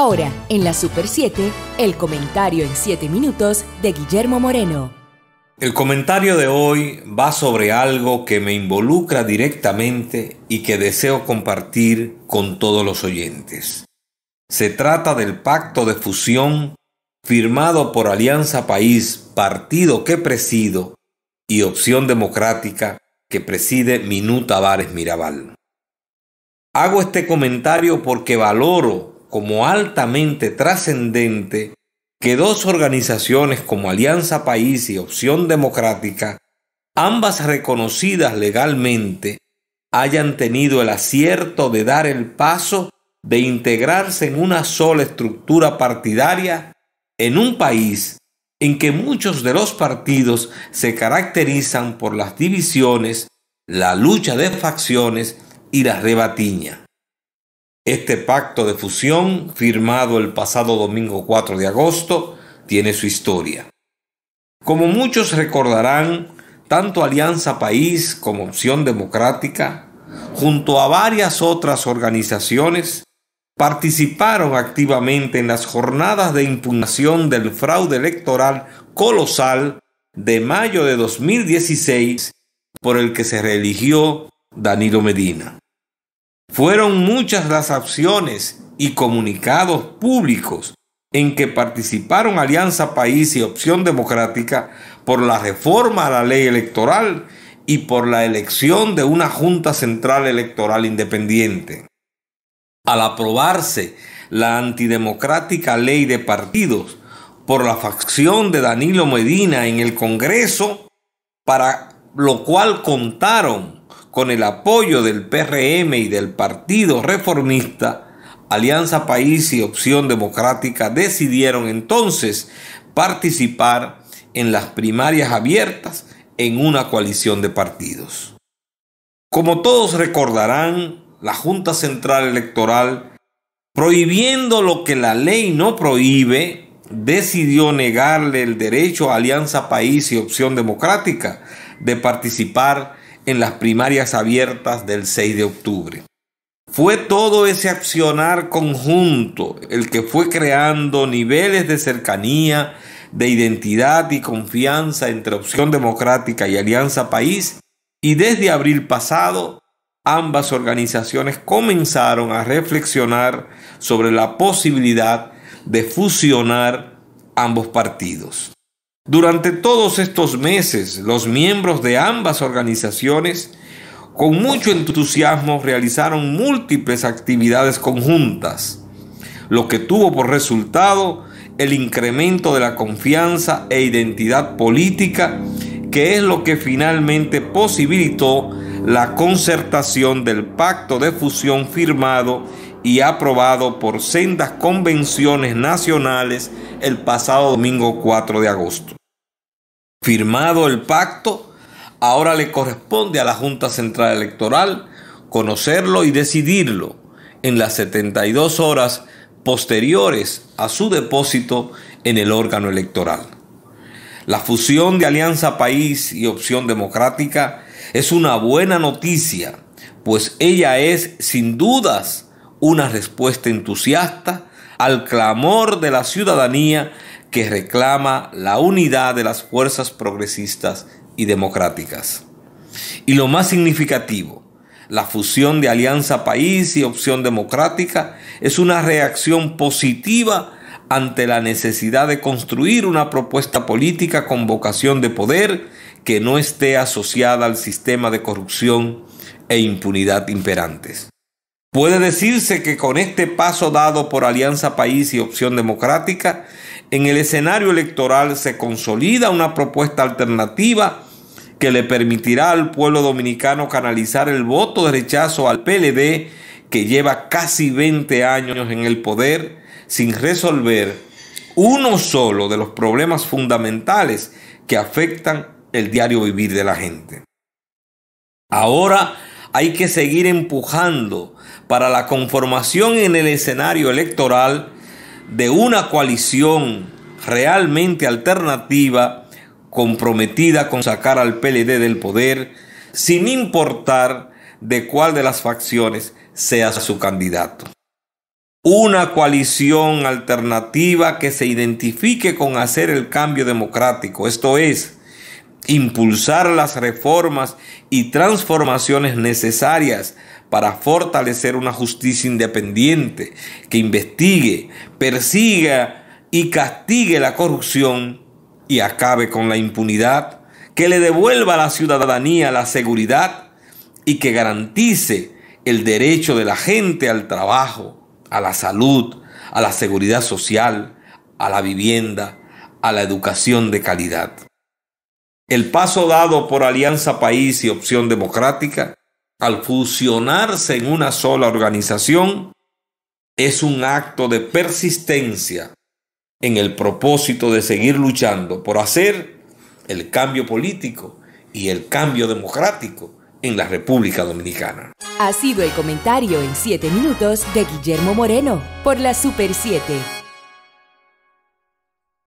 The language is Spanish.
Ahora, en la Super 7, el comentario en 7 minutos de Guillermo Moreno. El comentario de hoy va sobre algo que me involucra directamente y que deseo compartir con todos los oyentes. Se trata del pacto de fusión firmado por Alianza País, partido que presido, y Opción Democrática que preside Minuta Vares Mirabal. Hago este comentario porque valoro como altamente trascendente que dos organizaciones como Alianza País y Opción Democrática, ambas reconocidas legalmente, hayan tenido el acierto de dar el paso de integrarse en una sola estructura partidaria en un país en que muchos de los partidos se caracterizan por las divisiones, la lucha de facciones y la rebatiña. Este pacto de fusión, firmado el pasado domingo 4 de agosto, tiene su historia. Como muchos recordarán, tanto Alianza País como Opción Democrática, junto a varias otras organizaciones, participaron activamente en las jornadas de impugnación del fraude electoral colosal de mayo de 2016 por el que se reeligió Danilo Medina. Fueron muchas las acciones y comunicados públicos en que participaron Alianza País y Opción Democrática por la reforma a la ley electoral y por la elección de una Junta Central Electoral Independiente. Al aprobarse la antidemocrática ley de partidos por la facción de Danilo Medina en el Congreso, para lo cual contaron con el apoyo del PRM y del Partido Reformista, Alianza País y Opción Democrática decidieron entonces participar en las primarias abiertas en una coalición de partidos. Como todos recordarán, la Junta Central Electoral, prohibiendo lo que la ley no prohíbe, decidió negarle el derecho a Alianza País y Opción Democrática de participar en las primarias abiertas del 6 de octubre. Fue todo ese accionar conjunto el que fue creando niveles de cercanía, de identidad y confianza entre Opción Democrática y Alianza País y desde abril pasado ambas organizaciones comenzaron a reflexionar sobre la posibilidad de fusionar ambos partidos. Durante todos estos meses, los miembros de ambas organizaciones con mucho entusiasmo realizaron múltiples actividades conjuntas, lo que tuvo por resultado el incremento de la confianza e identidad política, que es lo que finalmente posibilitó la concertación del pacto de fusión firmado y aprobado por sendas convenciones nacionales el pasado domingo 4 de agosto. Firmado el pacto, ahora le corresponde a la Junta Central Electoral conocerlo y decidirlo en las 72 horas posteriores a su depósito en el órgano electoral. La fusión de Alianza País y Opción Democrática es una buena noticia, pues ella es, sin dudas, una respuesta entusiasta al clamor de la ciudadanía que reclama la unidad de las fuerzas progresistas y democráticas. Y lo más significativo, la fusión de Alianza País y Opción Democrática es una reacción positiva ante la necesidad de construir una propuesta política con vocación de poder que no esté asociada al sistema de corrupción e impunidad imperantes. Puede decirse que con este paso dado por Alianza País y Opción Democrática, en el escenario electoral se consolida una propuesta alternativa que le permitirá al pueblo dominicano canalizar el voto de rechazo al PLD que lleva casi 20 años en el poder sin resolver uno solo de los problemas fundamentales que afectan el diario vivir de la gente. Ahora hay que seguir empujando para la conformación en el escenario electoral de una coalición realmente alternativa, comprometida con sacar al PLD del poder, sin importar de cuál de las facciones sea su candidato. Una coalición alternativa que se identifique con hacer el cambio democrático, esto es, impulsar las reformas y transformaciones necesarias para fortalecer una justicia independiente que investigue, persiga y castigue la corrupción y acabe con la impunidad, que le devuelva a la ciudadanía la seguridad y que garantice el derecho de la gente al trabajo, a la salud, a la seguridad social, a la vivienda, a la educación de calidad. El paso dado por Alianza País y Opción Democrática al fusionarse en una sola organización es un acto de persistencia en el propósito de seguir luchando por hacer el cambio político y el cambio democrático en la República Dominicana. Ha sido el comentario en 7 minutos de Guillermo Moreno por la Super 7.